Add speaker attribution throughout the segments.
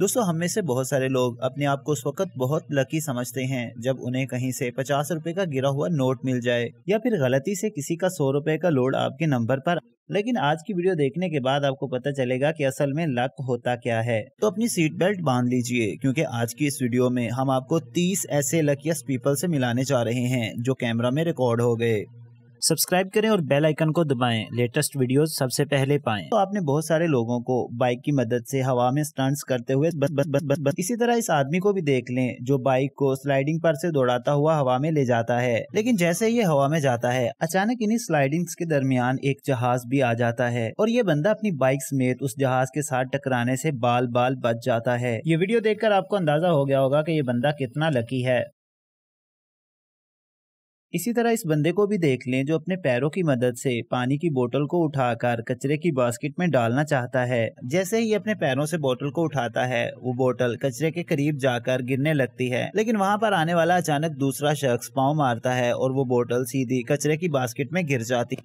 Speaker 1: दोस्तों हम में से बहुत सारे लोग अपने आप को उस वक्त बहुत लकी समझते हैं जब उन्हें कहीं से पचास रूपए का गिरा हुआ नोट मिल जाए या फिर गलती से किसी का सौ रूपए का लोड आपके नंबर पर लेकिन आज की वीडियो देखने के बाद आपको पता चलेगा कि असल में लक होता क्या है तो अपनी सीट बेल्ट बांध लीजिए क्योंकि आज की इस वीडियो में हम आपको 30 ऐसे लकियस पीपल से मिलाने जा रहे हैं जो कैमरा में रिकॉर्ड हो गए सब्सक्राइब करें और बेल आइकन को दबाएं लेटेस्ट वीडियोस सबसे पहले पाएं तो आपने बहुत सारे लोगों को बाइक की मदद से हवा में स्टंट्स करते हुए बस बस बस बस बस इसी तरह इस आदमी को भी देख लें जो बाइक को स्लाइडिंग पर से दौड़ाता हुआ हवा में ले जाता है लेकिन जैसे ये हवा में जाता है अचानक इन्हीं स्लाइडिंग के दरमियान एक जहाज भी आ जाता है और ये बंदा अपनी बाइक समेत उस जहाज के साथ टकराने ऐसी बाल बाल बच जाता है ये वीडियो देखकर आपको अंदाजा हो गया होगा की ये बंदा कितना लकी है इसी तरह इस बंदे को भी देख लें जो अपने पैरों की मदद से पानी की बोतल को उठाकर कचरे की बास्केट में डालना चाहता है जैसे ही अपने पैरों से बोतल को उठाता है वो बोतल कचरे के करीब जाकर गिरने लगती है लेकिन वहाँ पर आने वाला अचानक दूसरा शख्स पाँव मारता है और वो बोतल सीधी कचरे की बास्केट में गिर जाती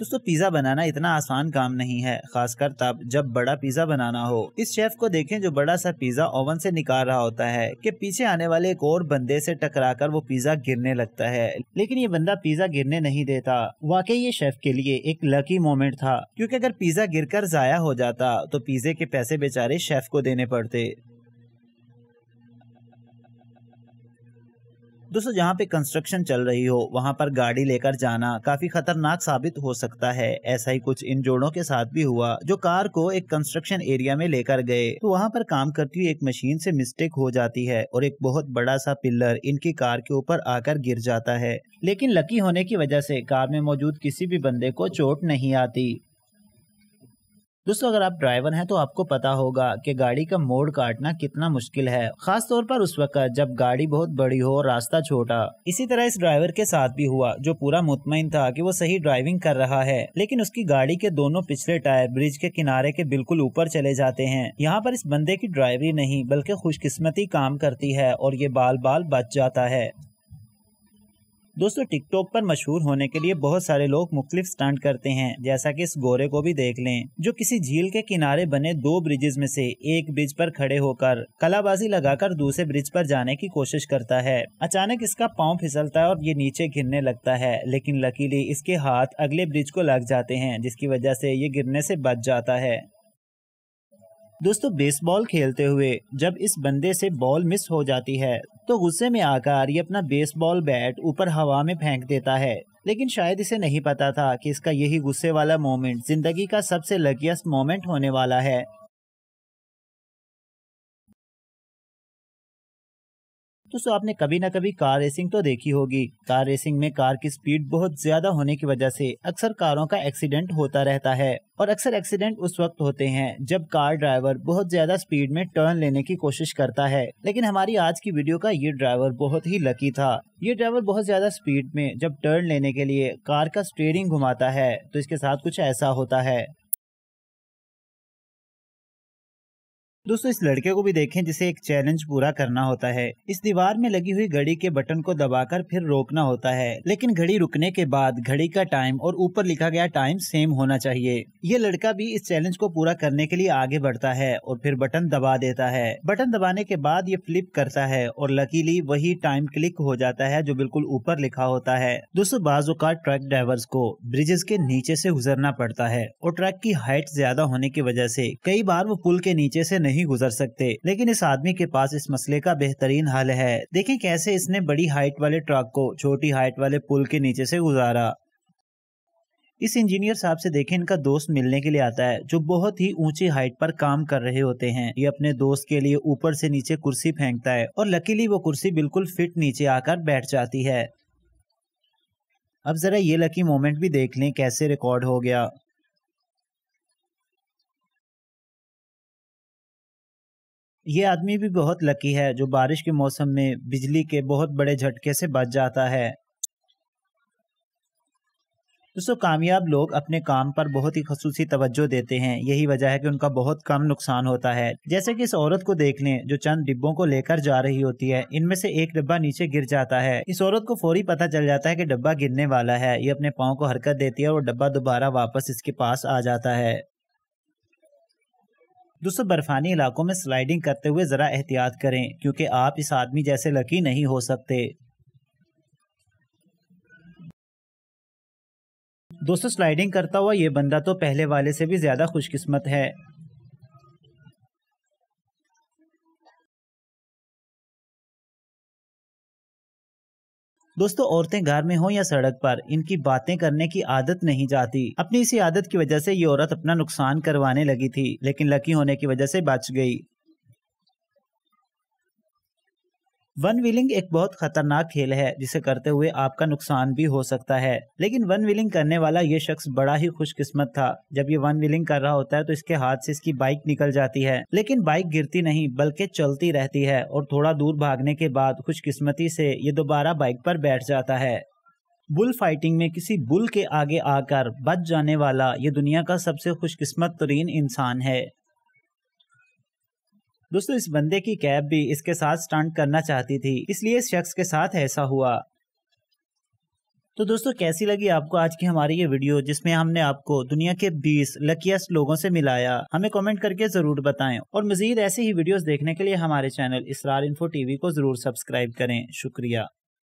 Speaker 1: दोस्तों पिज्जा बनाना इतना आसान काम नहीं है खासकर तब जब बड़ा पिज्जा बनाना हो इस शेफ को देखें जो बड़ा सा पिज्जा ओवन से निकाल रहा होता है कि पीछे आने वाले एक और बंदे से टकराकर वो पिज्जा गिरने लगता है लेकिन ये बंदा पिज्जा गिरने नहीं देता वाकई ये शेफ के लिए एक लकी मोमेंट था क्यूँकी अगर पिज्जा गिर जाया हो जाता तो पिज्जे के पैसे बेचारे शेफ को देने पड़ते दोस्तों जहाँ पे कंस्ट्रक्शन चल रही हो वहाँ पर गाड़ी लेकर जाना काफी खतरनाक साबित हो सकता है ऐसा ही कुछ इन जोड़ों के साथ भी हुआ जो कार को एक कंस्ट्रक्शन एरिया में लेकर गए तो वहाँ पर काम करती हुई एक मशीन से मिस्टेक हो जाती है और एक बहुत बड़ा सा पिल्लर इनकी कार के ऊपर आकर गिर जाता है लेकिन लकी होने की वजह से कार में मौजूद किसी भी बंदे को चोट नहीं आती दोस्तों अगर आप ड्राइवर हैं तो आपको पता होगा कि गाड़ी का मोड़ काटना कितना मुश्किल है खास तौर पर उस वक्त जब गाड़ी बहुत बड़ी हो और रास्ता छोटा इसी तरह इस ड्राइवर के साथ भी हुआ जो पूरा मुतमिन था कि वो सही ड्राइविंग कर रहा है लेकिन उसकी गाड़ी के दोनों पिछले टायर ब्रिज के किनारे के बिल्कुल ऊपर चले जाते हैं यहाँ पर इस बंदे की ड्राइवरी नहीं बल्कि खुशकिस्मती काम करती है और ये बाल बाल बच जाता है दोस्तों टिकटॉक पर मशहूर होने के लिए बहुत सारे लोग मुख्तलिफ स्टंट करते हैं जैसा कि इस गोरे को भी देख लें जो किसी झील के किनारे बने दो ब्रिजेज में से एक ब्रिज पर खड़े होकर कलाबाजी लगाकर दूसरे ब्रिज पर जाने की कोशिश करता है अचानक इसका पाँव फिसलता है और ये नीचे गिरने लगता है लेकिन लकीली इसके हाथ अगले ब्रिज को लग जाते हैं जिसकी वजह से ये गिरने से बच जाता है दोस्तों बेसबॉल खेलते हुए जब इस बंदे से बॉल मिस हो जाती है तो गुस्से में आकर ये अपना बेसबॉल बैट ऊपर हवा में फेंक देता है लेकिन शायद इसे नहीं पता था कि इसका यही गुस्से वाला मोमेंट जिंदगी का सबसे लकीस्ट मोमेंट होने वाला है तो सो आपने कभी ना कभी कार रेसिंग तो देखी होगी कार रेसिंग में कार की स्पीड बहुत ज्यादा होने की वजह से अक्सर कारों का एक्सीडेंट होता रहता है और अक्सर एक्सीडेंट उस वक्त होते हैं जब कार ड्राइवर बहुत ज्यादा स्पीड में टर्न लेने की कोशिश करता है लेकिन हमारी आज की वीडियो का ये ड्राइवर बहुत ही लकी था ये ड्राइवर बहुत ज्यादा स्पीड में जब टर्न लेने के लिए कार का स्टेयरिंग घुमाता है तो इसके साथ कुछ ऐसा होता है दोस्तों इस लड़के को भी देखें जिसे एक चैलेंज पूरा करना होता है इस दीवार में लगी हुई घड़ी के बटन को दबाकर फिर रोकना होता है लेकिन घड़ी रुकने के बाद घड़ी का टाइम और ऊपर लिखा गया टाइम सेम होना चाहिए ये लड़का भी इस चैलेंज को पूरा करने के लिए आगे बढ़ता है और फिर बटन दबा देता है बटन दबाने के बाद ये फ्लिप करता है और लकीली वही टाइम क्लिक हो जाता है जो बिल्कुल ऊपर लिखा होता है दोस्तों बाजू का ट्रक ड्राइवर्स को ब्रिजेस के नीचे ऐसी गुजरना पड़ता है और ट्रक की हाइट ज्यादा होने की वजह ऐसी कई बार वो पुल के नीचे ऐसी नहीं नहीं गुजर सकते लेकिन इस आदमी के पास इस मसले का बेहतरीन हल है देखें कैसे इसने बड़ी हाइट वाले ट्रक को छोटी हाइट वाले पुल के नीचे से गुजारा इस इंजीनियर साहब से देखें इनका दोस्त मिलने के लिए आता है जो बहुत ही ऊंची हाइट पर काम कर रहे होते हैं ये अपने दोस्त के लिए ऊपर से नीचे कुर्सी फेंकता है और लकीली वो कुर्सी बिल्कुल फिट नीचे आकर बैठ जाती है अब जरा ये लकी मोमेंट भी देख लें कैसे रिकॉर्ड हो गया ये आदमी भी बहुत लकी है जो बारिश के मौसम में बिजली के बहुत बड़े झटके से बच जाता है दोस्तों कामयाब लोग अपने काम पर बहुत ही खसूसी तवज्जो देते हैं यही वजह है कि उनका बहुत कम नुकसान होता है जैसे कि इस औरत को देख लें जो चंद डिब्बों को लेकर जा रही होती है इनमें से एक डिब्बा नीचे गिर जाता है इस औरत को फौरी पता चल जाता है कि डिब्बा गिरने वाला है ये अपने पाँव को हरकत देती है और डिब्बा दोबारा वापस इसके पास आ जाता है दोस्तों बर्फानी इलाकों में स्लाइडिंग करते हुए ज़रा एहतियात करें क्योंकि आप इस आदमी जैसे लकी नहीं हो सकते दोस्तों स्लाइडिंग करता हुआ ये बंदा तो पहले वाले से भी ज़्यादा खुशकिस्मत है दोस्तों औरतें घर में हो या सड़क पर इनकी बातें करने की आदत नहीं जाती अपनी इसी आदत की वजह से ये औरत अपना नुकसान करवाने लगी थी लेकिन लकी होने की वजह से बच गई वन व्हीलिंग एक बहुत खतरनाक खेल है जिसे करते हुए आपका नुकसान भी हो सकता है लेकिन वन व्हीलिंग करने वाला ये शख्स बड़ा ही खुशकिस्मत था जब ये वन व्हीलिंग कर रहा होता है तो इसके हाथ से इसकी बाइक निकल जाती है लेकिन बाइक गिरती नहीं बल्कि चलती रहती है और थोड़ा दूर भागने के बाद खुशकिस्मती से ये दोबारा बाइक पर बैठ जाता है बुल फाइटिंग में किसी बुल के आगे आकर बच जाने वाला ये दुनिया का सबसे खुशकिस्मत तरीन इंसान है दोस्तों इस बंदे की कैब भी इसके साथ स्टंट करना चाहती थी इसलिए इस शख्स के साथ ऐसा हुआ तो दोस्तों कैसी लगी आपको आज की हमारी ये वीडियो जिसमें हमने आपको दुनिया के 20 लकीस्ट लोगों से मिलाया हमें कमेंट करके जरूर बताएं और मजीद ऐसी ही वीडियोस देखने के लिए हमारे चैनल इसरार इन्फो टीवी को जरूर सब्सक्राइब करें शुक्रिया